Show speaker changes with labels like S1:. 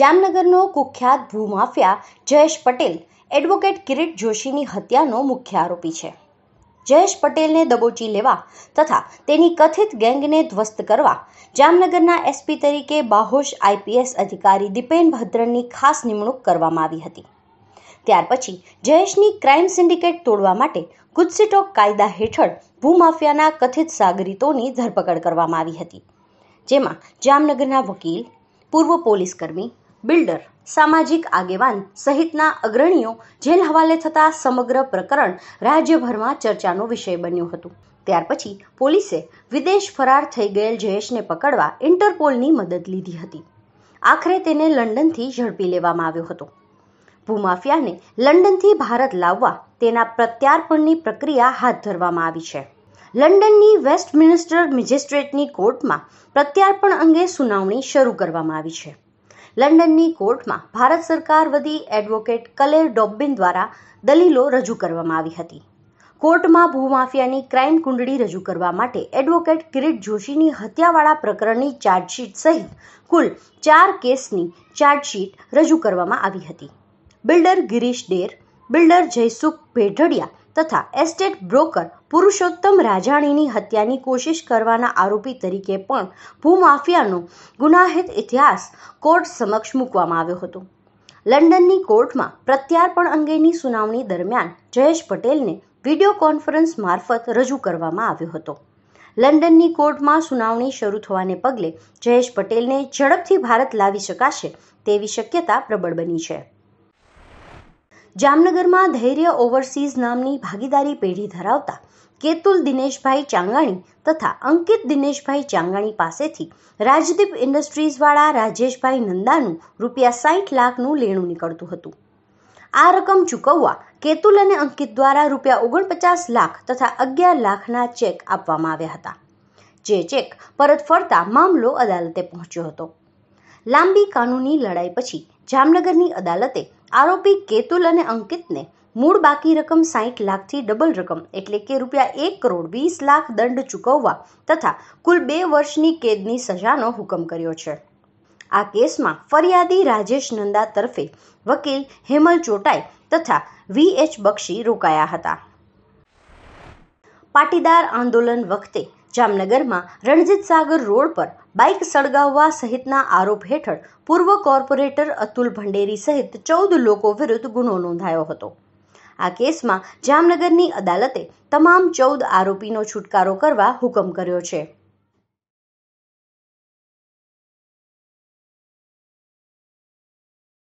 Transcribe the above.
S1: જામનગરનો કુખ્યાત ભૂમાફિયા જયેશ પટેલ એડવોકેટ કિરીટ જોશીની હત્યાનો મુખ્ય આરોપી છે જયેશ પટેલને દબોચી લેવા તથા તેની કથિત ગેંગને ધ્વસ્ત કરવા જામનગરના એસપી તરીકે બાહોશ આઈપીએસ અધિકારી દીપેન ભદ્રનની ખાસ નિમણૂક કરવામાં આવી હતી ત્યાર પછી જયેશની ક્રાઇમ સિન્ડિકેટ તોડવા માટે ગુજસીટોક કાયદા હેઠળ ભૂમાફિયાના કથિત સાગરીતોની ધરપકડ કરવામાં આવી હતી જેમાં જામનગરના વકીલ પૂર્વ પોલીસ કર્મી બિલ્ડર સામાજિક આગેવાન સહિતના અગ્રણીઓ જેલ હવાલે થતા સમગ્ર પ્રકરણ રાજ્યભરમાં ચર્ચાનો વિષય બન્યું હતું ત્યાર પછી પોલીસે વિદેશ ફરાર થઈ ગયેલ જયેશને પકડવા ઇન્ટરપોલની મદદ લીધી હતી આખરે તેને લંડનથી ઝડપી લેવામાં આવ્યો હતો ભૂમાફિયાને લંડનથી ભારત લાવવા તેના પ્રત્યાર્પણની પ્રક્રિયા હાથ ધરવામાં આવી છે લંડનની વેસ્ટમિનિસ્ટર મેજિસ્ટ્રેટની કોર્ટમાં પ્રત્યાર્પણ અંગે સુનાવણી શરૂ કરવામાં આવી છે લંડનની કોર્ટમાં ભારત સરકાર વધી એડવોકેટ કલેર ડોબિન દ્વારા દલીલો રજૂ કરવામાં આવી હતી કોર્ટમાં ભૂમાફિયાની ક્રાઇમ કુંડળી રજૂ કરવા માટે એડવોકેટ કિરીટ જોશીની હત્યાવાળા પ્રકરણની ચાર્જશીટ સહિત કુલ ચાર કેસની ચાર્જશીટ રજૂ કરવામાં આવી હતી બિલ્ડર ગિરીશ ડેર બિલ્ડર જયસુખ ભેઢડિયા તથા એસ્ટેટ બ્રોકર પુરુષોત્તમ રાજાણીની હત્યાની કોશિશ કરવાના આરોપી તરીકે પણ ભૂમાફિયાનો ગુનાહિત ઇતિહાસ કોર્ટ સમક્ષ મૂકવામાં આવ્યો હતો લંડનની કોર્ટમાં પ્રત્યાર્પણ અંગેની સુનાવણી દરમિયાન જયેશ પટેલને વિડીયો કોન્ફરન્સ મારફત રજૂ કરવામાં આવ્યો હતો લંડનની કોર્ટમાં સુનાવણી શરૂ થવાને પગલે જયેશ પટેલને ઝડપથી ભારત લાવી શકાશે તેવી શક્યતા પ્રબળ બની છે જામનગરમાં ધૈર્ય ઓવરસીઝ નામની ભાગીદારી પેઢી ધરાવતા કેતુલ દિનેશભાઈ ચાંગાણી તથા અંકિત દિનેશભાઈ ચાંગાણી પાસેથી રાજદીપ ઇન્ડસ્ટ્રીઝવાળા રાજેશભાઈ નંદાનું રૂપિયા સાઠ લાખનું લેણું નીકળતું હતું આ રકમ ચૂકવવા કેતુલ અને અંકિત દ્વારા રૂપિયા ઓગણપચાસ લાખ તથા અગિયાર લાખના ચેક આપવામાં આવ્યા હતા જે ચેક પરત ફરતા મામલો અદાલતે પહોંચ્યો હતો લાંબી કાનૂની લડાઈ પછી જામનગરની અદાલતે આરોપી કેતુલ અને અંકિતને મૂળ બાકી રકમ સાઠ લાખથી ડબલ રકમ એટલે કે રૂપિયા એક કરોડ વીસ લાખ દંડ ચૂકવવા તથા કુલ બે વર્ષની કેદની સજાનો હુકમ કર્યો છે આ કેસમાં ફરિયાદી રાજેશ નંદા તરફે વકીલ હેમલ ચોટાઈ તથા વી એચ બક્ષી રોકાયા હતા પાટીદાર આંદોલન વખતે જામનગરમાં રણજીત સાગર રોડ પર બાઇક સળગાવવા સહિતના આરોપ હેઠળ પૂર્વ કોર્પોરેટર અતુલ ભંડેરી સહિત ચૌદ લોકો વિરુદ્ધ ગુનો નોંધાયો હતો આ કેસમાં જામનગરની અદાલતે તમામ ચૌદ આરોપીનો છુટકારો કરવા હુકમ કર્યો છે